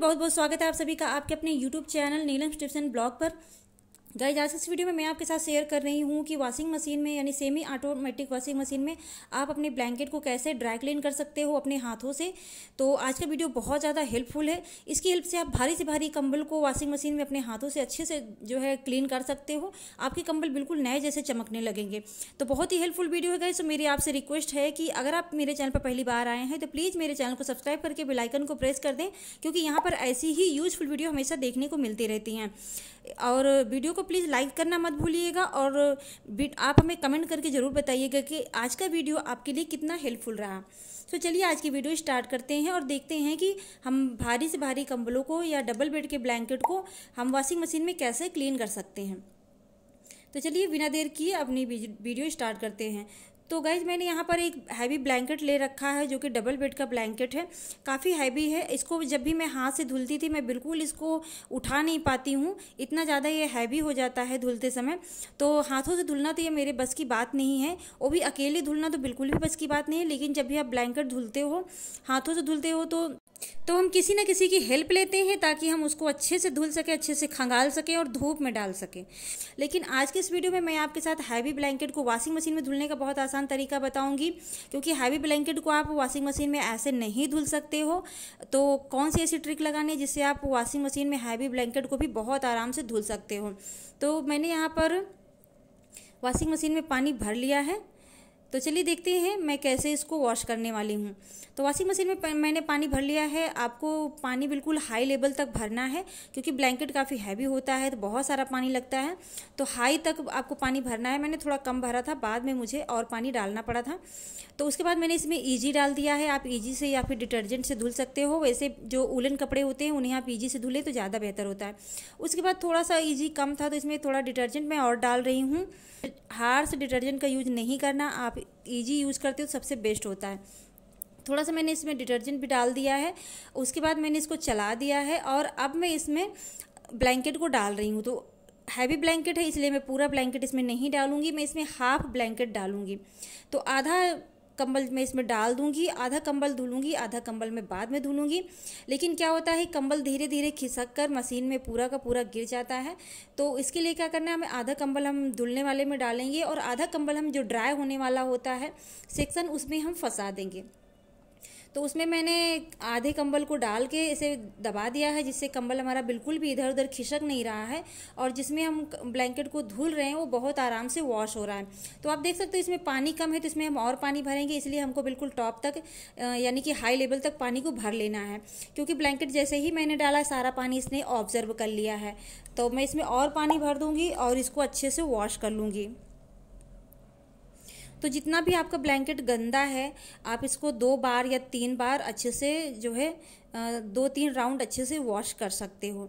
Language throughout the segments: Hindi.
बहुत बहुत स्वागत है आप सभी का आपके अपने YouTube channel Neelam s tips and blog पर गाइज जा इस वीडियो में मैं आपके साथ शेयर कर रही हूँ कि वॉशिंग मशीन में यानी सेमी ऑटोमेटिक वॉशिंग मशीन में आप अपने ब्लैंकेट को कैसे ड्राई क्लीन कर सकते हो अपने हाथों से तो आज का वीडियो बहुत ज़्यादा हेल्पफुल है इसकी हेल्प से आप भारी से भारी कंबल को वॉशिंग मशीन में अपने हाथों से अच्छे से जो है क्लीन कर सकते हो आपके कंबल बिल्कुल नए जैसे चमकने लगेंगे तो बहुत ही हेल्पफुल वीडियो है गाइज सो मेरी आपसे रिक्वेस्ट है कि अगर आप मेरे चैनल पर पहली बार आए हैं तो प्लीज़ मेरे चैनल को सब्सक्राइब करके बेलाइकन को प्रेस कर दें क्योंकि यहाँ पर ऐसी ही यूजफुल वीडियो हमेशा देखने को मिलती रहती हैं और वीडियो को प्लीज़ लाइक करना मत भूलिएगा और आप हमें कमेंट करके ज़रूर बताइएगा कि आज का वीडियो आपके लिए कितना हेल्पफुल रहा तो चलिए आज की वीडियो स्टार्ट करते हैं और देखते हैं कि हम भारी से भारी कंबलों को या डबल बेड के ब्लैंकेट को हम वॉशिंग मशीन में कैसे क्लीन कर सकते हैं तो चलिए बिना देर किए अपनी वीडियो स्टार्ट करते हैं तो गाइज मैंने यहाँ पर एक हैवी ब्लैंकेट ले रखा है जो कि डबल बेड का ब्लैंकेट है काफ़ी हैवी है इसको जब भी मैं हाथ से धुलती थी मैं बिल्कुल इसको उठा नहीं पाती हूँ इतना ज़्यादा ये हैवी हो जाता है धुलते समय तो हाथों से धुलना तो ये मेरे बस की बात नहीं है वो भी अकेले धुलना तो बिल्कुल भी बस की बात नहीं है लेकिन जब भी आप ब्लैंकेट धुलते हो हाथों से धुलते हो तो तो हम किसी न किसी की हेल्प लेते हैं ताकि हम उसको अच्छे से धुल सकें अच्छे से खंगाल सकें और धूप में डाल सकें लेकिन आज के इस वीडियो में मैं आपके साथ हैवी ब्लैंकेट को वॉशिंग मशीन में धुलने का बहुत आसान तरीका बताऊंगी क्योंकि हैवी ब्लैंकेट को आप वॉशिंग मशीन में ऐसे नहीं धुल सकते हो तो कौन सी ऐसी ट्रिक लगानी है जिससे आप वॉशिंग मशीन में हैवी ब्लैंकेट को भी बहुत आराम से धुल सकते हो तो मैंने यहाँ पर वॉशिंग मशीन में पानी भर लिया है तो चलिए देखते हैं मैं कैसे इसको वॉश करने वाली हूँ तो वॉशिंग मशीन में मैंने पानी भर लिया है आपको पानी बिल्कुल हाई लेवल तक भरना है क्योंकि ब्लैंकेट काफ़ी हैवी होता है तो बहुत सारा पानी लगता है तो हाई तक आपको पानी भरना है मैंने थोड़ा कम भरा था बाद में मुझे और पानी डालना पड़ा था तो उसके बाद मैंने इसमें ईजी डाल दिया है आप ईजी से या फिर डिटर्जेंट से धुल सकते हो वैसे जो उलन कपड़े होते हैं उन्हें आप ईजी से धुलें तो ज़्यादा बेहतर होता है उसके बाद थोड़ा सा ईजी कम था तो इसमें थोड़ा डिटर्जेंट मैं और डाल रही हूँ हार्स डिटर्जेंट का यूज नहीं करना आप ईजी यूज़ करते हो तो सबसे बेस्ट होता है थोड़ा सा मैंने इसमें डिटर्जेंट भी डाल दिया है उसके बाद मैंने इसको चला दिया है और अब मैं इसमें ब्लैंकेट को डाल रही हूँ तो हैवी ब्लैंकेट है इसलिए मैं पूरा ब्लैंकेट इसमें नहीं डालूंगी मैं इसमें हाफ ब्लैंकेट डालूंगी तो आधा कंबल मैं इसमें डाल दूंगी आधा कंबल धुलूंगी आधा कंबल मैं बाद में धुलूंगी लेकिन क्या होता है कंबल धीरे धीरे खिसक कर मशीन में पूरा का पूरा गिर जाता है तो इसके लिए क्या करना है हमें आधा कंबल हम धुलने वाले में डालेंगे और आधा कंबल हम जो ड्राई होने वाला होता है सेक्शन उसमें हम फंसा देंगे तो उसमें मैंने आधे कंबल को डाल के इसे दबा दिया है जिससे कंबल हमारा बिल्कुल भी इधर उधर खिसक नहीं रहा है और जिसमें हम ब्लैंकेट को धुल रहे हैं वो बहुत आराम से वॉश हो रहा है तो आप देख सकते हो इसमें पानी कम है तो इसमें हम और पानी भरेंगे इसलिए हमको बिल्कुल टॉप तक यानी कि हाई लेवल तक पानी को भर लेना है क्योंकि ब्लैंकेट जैसे ही मैंने डाला सारा पानी इसने ऑब्जर्व कर लिया है तो मैं इसमें और पानी भर दूँगी और इसको अच्छे से वॉश कर लूँगी तो जितना भी आपका ब्लैंकेट गंदा है आप इसको दो बार या तीन बार अच्छे से जो है दो तीन राउंड अच्छे से वॉश कर सकते हो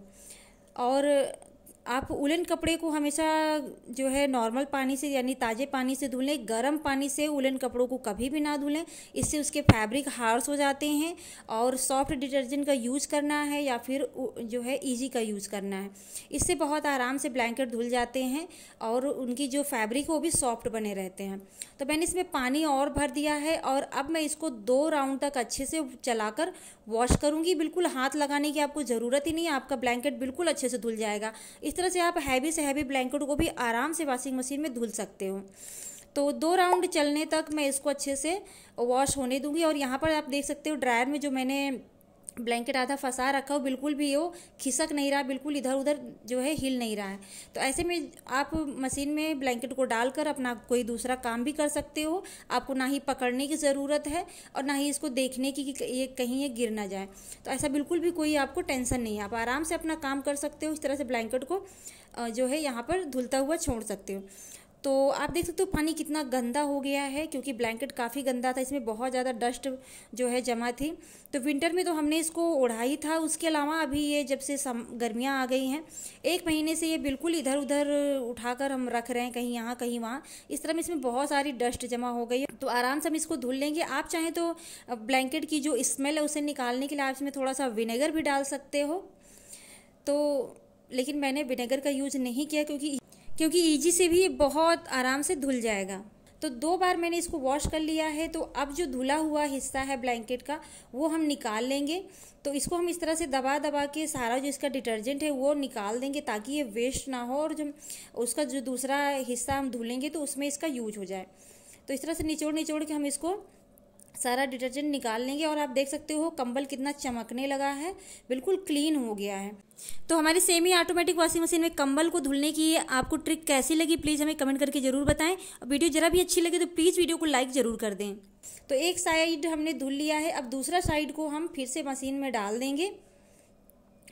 और आप उलन कपड़े को हमेशा जो है नॉर्मल पानी से यानी ताज़े पानी से धुलें गर्म पानी से उलन कपड़ों को कभी भी ना धुलें इससे उसके फैब्रिक हार्स हो जाते हैं और सॉफ्ट डिटर्जेंट का यूज़ करना है या फिर जो है ईजी का यूज़ करना है इससे बहुत आराम से ब्लैंकेट धुल जाते हैं और उनकी जो फैब्रिक है वो भी सॉफ्ट बने रहते हैं तो मैंने इसमें पानी और भर दिया है और अब मैं इसको दो राउंड तक अच्छे से चलाकर वॉश करूँगी बिल्कुल हाथ लगाने की आपको ज़रूरत ही नहीं आपका ब्लैंकेट बिल्कुल अच्छे से धुल जाएगा इस तरह से आप हैवी से हैवी ब्लैंकेट को भी आराम से वॉशिंग मशीन में धुल सकते हो तो दो राउंड चलने तक मैं इसको अच्छे से वॉश होने दूंगी और यहाँ पर आप देख सकते हो ड्रायर में जो मैंने ब्लैंकेट आधा फंसा रखा हो बिल्कुल भी वो खिसक नहीं रहा बिल्कुल इधर उधर जो है हिल नहीं रहा है तो ऐसे में आप मशीन में ब्लैंकेट को डालकर अपना कोई दूसरा काम भी कर सकते हो आपको ना ही पकड़ने की ज़रूरत है और ना ही इसको देखने की कि ये कहीं ये गिर ना जाए तो ऐसा बिल्कुल भी कोई आपको टेंशन नहीं है आप आराम से अपना काम कर सकते हो इस तरह से ब्लैंकेट को जो है यहाँ पर धुलता हुआ छोड़ सकते हो तो आप देख सकते हो पानी कितना गंदा हो गया है क्योंकि ब्लैंकेट काफ़ी गंदा था इसमें बहुत ज़्यादा डस्ट जो है जमा थी तो विंटर में तो हमने इसको ओढ़ा ही था उसके अलावा अभी ये जब से गर्मियाँ आ गई हैं एक महीने से ये बिल्कुल इधर उधर उठाकर हम रख रहे हैं कहीं यहाँ कहीं वहाँ इस तरह में इसमें बहुत सारी डस्ट जमा हो गई है तो आराम से हम इसको धुल लेंगे आप चाहें तो ब्लैंकेट की जो स्मेल है उसे निकालने के लिए आप इसमें थोड़ा सा विनेगर भी डाल सकते हो तो लेकिन मैंने विनेगर का यूज नहीं किया क्योंकि क्योंकि ईजी e से भी ये बहुत आराम से धुल जाएगा तो दो बार मैंने इसको वॉश कर लिया है तो अब जो धुला हुआ हिस्सा है ब्लैंकेट का वो हम निकाल लेंगे तो इसको हम इस तरह से दबा दबा के सारा जो इसका डिटर्जेंट है वो निकाल देंगे ताकि ये वेस्ट ना हो और जो उसका जो दूसरा हिस्सा हम धुलेंगे तो उसमें इसका यूज हो जाए तो इस तरह से निचोड़ निचोड़ के हम इसको सारा डिटर्जेंट निकाल लेंगे और आप देख सकते हो कंबल कितना चमकने लगा है बिल्कुल क्लीन हो गया है तो हमारी सेमी ऑटोमेटिक वॉशिंग मशीन में कंबल को धुलने की आपको ट्रिक कैसी लगी प्लीज़ हमें कमेंट करके ज़रूर बताएं वीडियो ज़रा भी अच्छी लगे तो प्लीज़ वीडियो को लाइक ज़रूर कर दें तो एक साइड हमने धुल लिया है अब दूसरा साइड को हम फिर से मशीन में डाल देंगे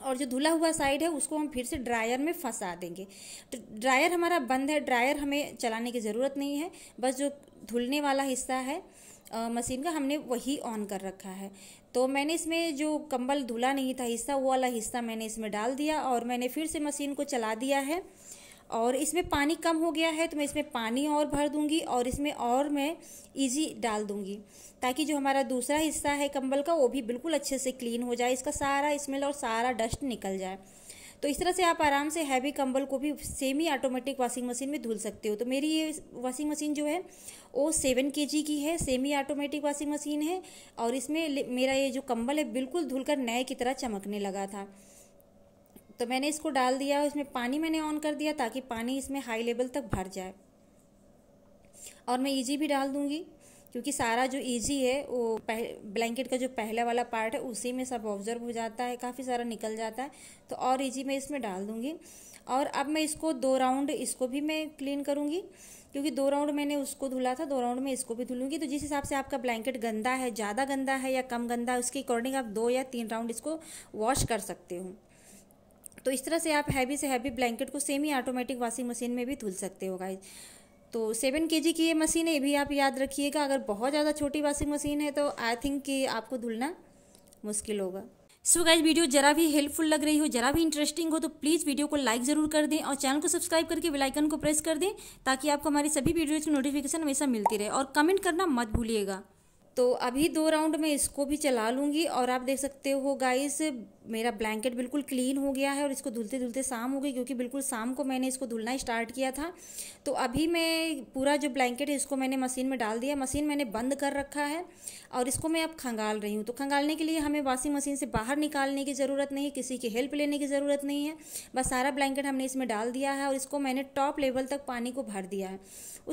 और जो धुला हुआ साइड है उसको हम फिर से ड्रायर में फंसा देंगे तो ड्रायर हमारा बंद है ड्रायर हमें चलाने की ज़रूरत नहीं है बस जो धुलने वाला हिस्सा है मशीन का हमने वही ऑन कर रखा है तो मैंने इसमें जो कंबल धुला नहीं था हिस्सा वो वाला हिस्सा मैंने इसमें डाल दिया और मैंने फिर से मशीन को चला दिया है और इसमें पानी कम हो गया है तो मैं इसमें पानी और भर दूंगी और इसमें और मैं इजी डाल दूंगी ताकि जो हमारा दूसरा हिस्सा है कंबल का वो भी बिल्कुल अच्छे से क्लीन हो जाए इसका सारा स्मेल और सारा डस्ट निकल जाए तो इस तरह से आप आराम से हैवी कंबल को भी सेमी ऑटोमेटिक वॉशिंग मशीन में धुल सकते हो तो मेरी ये वॉशिंग मशीन जो है वो सेवन के की है सेमी ऑटोमेटिक वॉशिंग मशीन है और इसमें मेरा ये जो कंबल है बिल्कुल धुलकर नए की तरह चमकने लगा था तो मैंने इसको डाल दिया इसमें पानी मैंने ऑन कर दिया ताकि पानी इसमें हाई लेवल तक भर जाए और मैं इजी भी डाल दूंगी क्योंकि सारा जो ईजी है वो ब्लैंकेट का जो पहला वाला पार्ट है उसी में सब ऑब्जर्व हो जाता है काफ़ी सारा निकल जाता है तो और ईजी मैं इसमें डाल दूँगी और अब मैं इसको दो राउंड इसको भी मैं क्लीन करूँगी क्योंकि दो राउंड मैंने उसको धुला था दो राउंड में इसको भी धुलूंगी तो जिस हिसाब से आपका ब्लैंकेट गंदा है ज़्यादा गंदा है या कम गंदा है उसके अकॉर्डिंग आप दो या तीन राउंड इसको वॉश कर सकते हो तो इस तरह से आप हैवी से हैवी ब्लैंकेट को सेमी ऑटोमेटिक वॉशिंग मशीन में भी धुल सकते हो गाइज तो सेवन के जी की ये मशीन है ये भी आप याद रखिएगा अगर बहुत ज़्यादा छोटी वाशिंग मशीन है तो आई थिंक कि आपको धुलना मुश्किल होगा सो so गाइज वीडियो जरा भी हेल्पफुल लग रही हो जरा भी इंटरेस्टिंग हो तो प्लीज़ वीडियो को लाइक ज़रूर कर दें और चैनल को सब्सक्राइब करके बेल आइकन को प्रेस कर दें ताकि आपको हमारी सभी वीडियोज़ की नोटिफिकेशन हमेशा मिलती रहे और कमेंट करना मत भूलिएगा तो अभी दो राउंड में इसको भी चला लूँगी और आप देख सकते हो गाइस मेरा ब्लैंकेट बिल्कुल क्लीन हो गया है और इसको धुलते धुलते शाम हो गई क्योंकि बिल्कुल शाम को मैंने इसको धुलना स्टार्ट किया था तो अभी मैं पूरा जो ब्लैंकेट है इसको मैंने मशीन में डाल दिया मशीन मैंने बंद कर रखा है और इसको मैं अब खंगाल रही हूँ तो खंगालने के लिए हमें वाशिंग मशीन से बाहर निकालने की ज़रूरत नहीं किसी की हेल्प लेने की ज़रूरत नहीं है बस सारा ब्लैंकेट हमने इसमें डाल दिया है और इसको मैंने टॉप लेवल तक पानी को भर दिया है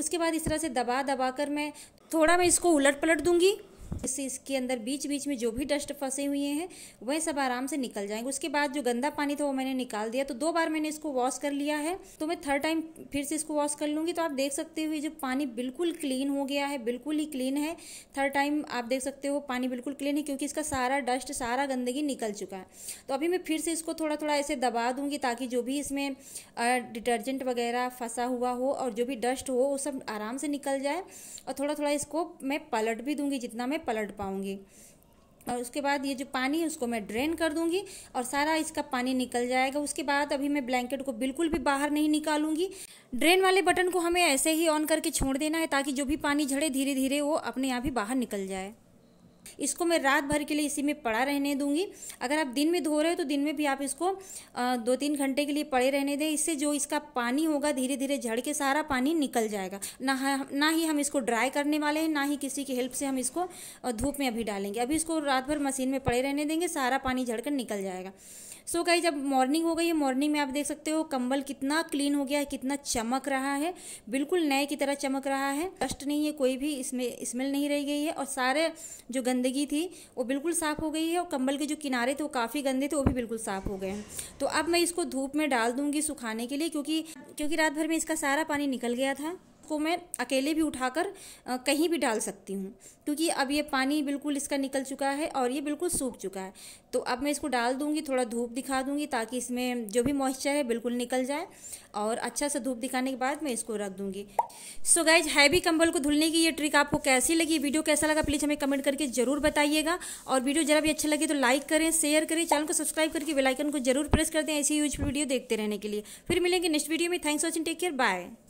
उसके बाद इस तरह से दबा दबा कर मैं थोड़ा मैं इसको उलट पलट दूंगी इससे इसके अंदर बीच बीच में जो भी डस्ट फंसे हुए हैं वह सब आराम से निकल जाएंगे उसके बाद जो गंदा पानी था वो मैंने निकाल दिया तो दो बार मैंने इसको वॉश कर लिया है तो मैं थर्ड टाइम फिर से इसको वॉश कर लूँगी तो आप देख सकते हो जो पानी बिल्कुल क्लीन हो गया है बिल्कुल ही क्लीन है थर्ड टाइम आप देख सकते हो पानी बिल्कुल क्लीन है क्योंकि इसका सारा डस्ट सारा गंदगी निकल चुका है तो अभी मैं फिर से इसको थोड़ा थोड़ा ऐसे दबा दूँगी ताकि जो भी इसमें डिटर्जेंट वगैरह फंसा हुआ हो और जो भी डस्ट हो वो सब आराम से निकल जाए और थोड़ा थोड़ा इसको मैं पलट भी दूँगी जितना मैं में पलट पाऊँगी और उसके बाद ये जो पानी है उसको मैं ड्रेन कर दूंगी और सारा इसका पानी निकल जाएगा उसके बाद अभी मैं ब्लैंकेट को बिल्कुल भी बाहर नहीं निकालूंगी ड्रेन वाले बटन को हमें ऐसे ही ऑन करके छोड़ देना है ताकि जो भी पानी झड़े धीरे धीरे वो अपने आप ही बाहर निकल जाए इसको मैं रात भर के लिए इसी में पड़ा रहने दूंगी अगर आप दिन में धो रहे हो तो दिन में भी आप इसको दो तीन घंटे के लिए पड़े रहने दें इससे जो इसका पानी होगा धीरे धीरे झड़ के सारा पानी निकल जाएगा ना ना ही हम इसको ड्राई करने वाले हैं ना ही किसी की हेल्प से हम इसको धूप में अभी डालेंगे अभी इसको रात भर मशीन में पड़े रहने देंगे सारा पानी झड़कर निकल जाएगा सो so जब मॉर्निंग हो गई है मॉर्निंग में आप देख सकते हो कंबल कितना क्लीन हो गया है कितना चमक रहा है बिल्कुल नए की तरह चमक रहा है कष्ट नहीं है कोई भी इसमें स्मेल नहीं रह गई है और सारे जो गंद गंदगी थी वो बिल्कुल साफ़ हो गई है और कंबल के जो किनारे थे वो काफ़ी गंदे थे वो भी बिल्कुल साफ़ हो गए हैं तो अब मैं इसको धूप में डाल दूँगी सुखाने के लिए क्योंकि क्योंकि रात भर में इसका सारा पानी निकल गया था को मैं अकेले भी उठाकर कहीं भी डाल सकती हूँ क्योंकि अब ये पानी बिल्कुल इसका निकल चुका है और ये बिल्कुल सूख चुका है तो अब मैं इसको डाल दूँगी थोड़ा धूप दिखा दूँगी ताकि इसमें जो भी मॉइस्चर है बिल्कुल निकल जाए और अच्छा सा धूप दिखाने के बाद मैं इसको रख दूँगी सो गाइज हैवी कंबल को धुलने की ये ट्रिक आपको कैसी लगी वीडियो कैसा लगा प्लीज़ हमें कमेंट करके ज़रूर बताइएगा और वीडियो जरा भी अच्छा लगे तो लाइक करें शेयर करें चैनल को सब्सक्राइब करके बेलाइकन को जरूर प्रेस कर दें ऐसी यूजफुल वीडियो देखते रहने के लिए फिर मिलेंगे नेक्स्ट वीडियो में thanks watching take care bye